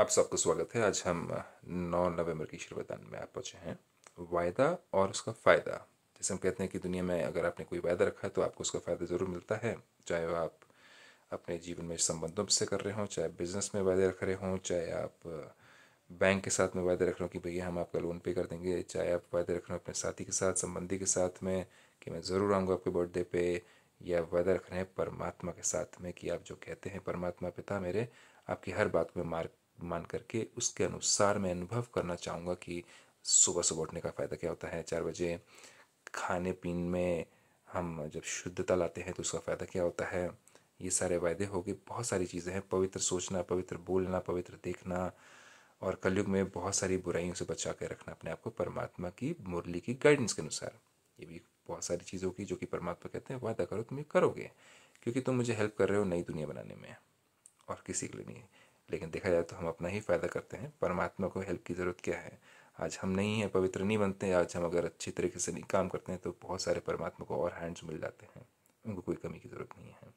आप सबका स्वागत है आज हम 9 नवंबर की शुरुआत में आप पहुँचे हैं वायदा और उसका फ़ायदा जैसे हम कहते हैं कि दुनिया में अगर आपने कोई वायदा रखा है तो आपको उसका फ़ायदा ज़रूर मिलता है चाहे वह आप अपने जीवन में संबंधों से कर रहे हों चाहे बिज़नेस में वायदे रख रहे हों चाहे आप बैंक के साथ में वायदे रख रहे हो कि भैया हम आपका लोन पे कर देंगे चाहे आप वायदे रख रहे हो अपने साथी के साथ संबंधी के साथ में कि मैं ज़रूर आऊँगा आपके बर्थडे पे या वायदा रख रहे हैं परमात्मा के साथ में कि आप जो कहते हैं परमात्मा पिता मेरे आपकी हर बात में मार्ग मान करके उसके अनुसार मैं अनुभव करना चाहूँगा कि सुबह सुबह उठने का फ़ायदा क्या होता है चार बजे खाने पीने में हम जब शुद्धता लाते हैं तो उसका फ़ायदा क्या होता है ये सारे वायदे हो गए बहुत सारी चीज़ें हैं पवित्र सोचना पवित्र बोलना पवित्र देखना और कलयुग में बहुत सारी बुराइयों से बचा के रखना अपने आप को परमात्मा की मुरली की गाइडेंस के अनुसार ये भी बहुत सारी चीज़ों की जो कि परमात्मा कहते हैं वादा करो तुम ये करोगे क्योंकि तुम मुझे हेल्प कर रहे हो नई दुनिया बनाने में और किसी के लिए नहीं लेकिन देखा जाए तो हम अपना ही फ़ायदा करते हैं परमात्मा को हेल्प की ज़रूरत क्या है आज हम नहीं हैं पवित्र नहीं बनते हैं आज हम अगर अच्छी तरीके से नहीं काम करते हैं तो बहुत सारे परमात्मा को और हैंड्स मिल जाते हैं उनको कोई कमी की ज़रूरत नहीं है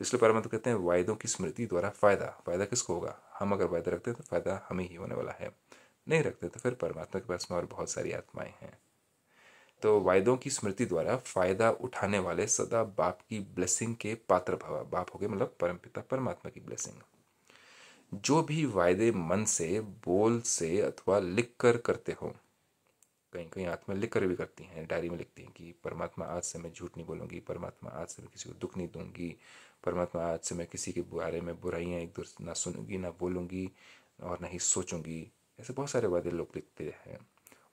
इसलिए परमात्मा कहते हैं वायदों की स्मृति द्वारा फ़ायदा फ़ायदा किसको होगा हम अगर वायदा रखते हैं तो फ़ायदा हमें ही होने वाला है नहीं रखते तो फिर परमात्मा के पास में और बहुत सारी आत्माएँ हैं तो वायदों की स्मृति द्वारा फ़ायदा उठाने वाले सदा बाप की ब्लेसिंग के पात्र भवा बाप हो गए मतलब परमपिता परमात्मा की ब्लेसिंग जो भी वायदे मन से बोल से अथवा लिख कर करते हो कहीं कहीं आत्मा लिख कर भी करती हैं डायरी में लिखती हैं कि परमात्मा आज से मैं झूठ नहीं बोलूँगी परमात्मा आज से मैं किसी को दुख नहीं दूंगी परमात्मा आज से मैं किसी के बारे में बुराइयाँ एक दूसरे ना सुनूंगी ना बोलूँगी और ना ही सोचूंगी ऐसे बहुत सारे वायदे लोग लिखते हैं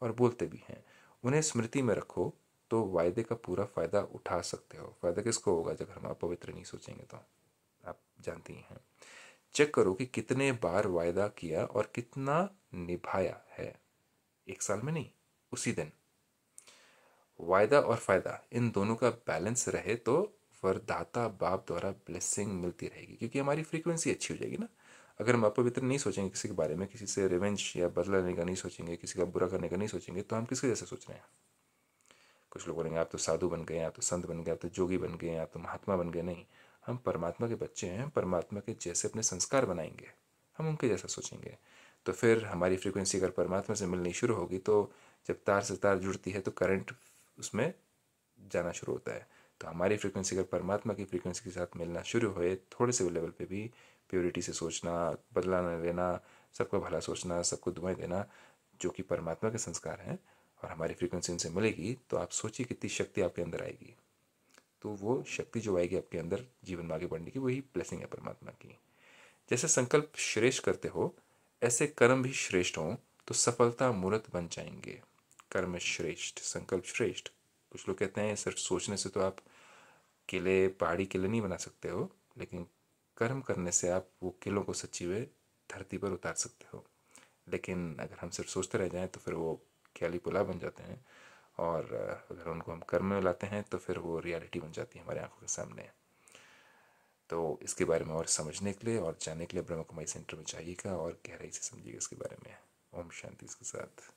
और बोलते भी हैं उन्हें स्मृति में रखो तो वायदे का पूरा फ़ायदा उठा सकते हो फ़ायदा किसको होगा जब हम आप पवित्र नहीं सोचेंगे तो आप जानती ही हैं चेक करो कि कितने बार वायदा किया और कितना निभाया है एक साल में नहीं उसी दिन वायदा और फायदा इन दोनों का बैलेंस रहे तो वरदाता बाप द्वारा ब्लेसिंग मिलती रहेगी क्योंकि हमारी फ्रीक्वेंसी अच्छी हो जाएगी ना अगर हम अपवित्र नहीं सोचेंगे किसी के बारे में किसी से रिवेंज या बदला लेने का नहीं सोचेंगे किसी का बुरा करने का नहीं सोचेंगे तो हम किसके जैसे सोच रहे हैं कुछ लोग बोलेंगे आप तो साधु बन गए आप तो संत बन गए आप तो जोगी बन गए आप तो महात्मा बन गए नहीं हम परमात्मा के बच्चे हैं परमात्मा के जैसे अपने संस्कार बनाएंगे हम उनके जैसा सोचेंगे तो फिर हमारी फ्रिक्वेंसी अगर परमात्मा से मिलनी शुरू होगी तो जब तार से तार जुड़ती है तो करंट उसमें जाना शुरू होता है तो हमारी फ्रिक्वेंसी अगर परमात्मा की फ्रिक्वेंसी के साथ मिलना शुरू होए थोड़े से लेवल पे भी प्योरिटी से सोचना बदला न लेना सबको भला सोचना सबको दुआएं देना जो कि परमात्मा के संस्कार हैं और हमारी फ्रिक्वेंसी उनसे मिलेगी तो आप सोचिए कितनी शक्ति आपके अंदर आएगी तो वो शक्ति जो आएगी आपके अंदर जीवन में आगे बढ़ने की वही ब्लेसिंग है परमात्मा की जैसे संकल्प श्रेष्ठ करते हो ऐसे कर्म भी श्रेष्ठ हों तो सफलता मूर्त बन जाएंगे कर्म श्रेष्ठ संकल्प श्रेष्ठ कुछ लोग कहते हैं सिर्फ सोचने से तो आप किले पहाड़ी किले नहीं बना सकते हो लेकिन कर्म करने से आप वो किलों को सच्ची हुए धरती पर उतार सकते हो लेकिन अगर हम सिर्फ सोचते रह जाएं तो फिर वो ख्याली पुला बन जाते हैं और अगर उनको हम कर्म में लाते हैं तो फिर वो रियलिटी बन जाती है हमारे आंखों के सामने तो इसके बारे में और समझने के लिए और जानने के लिए ब्रह्म कुमारी सेंटर में जाइएगा और गहराई से समझिएगा इसके बारे में ओम शांति इसके साथ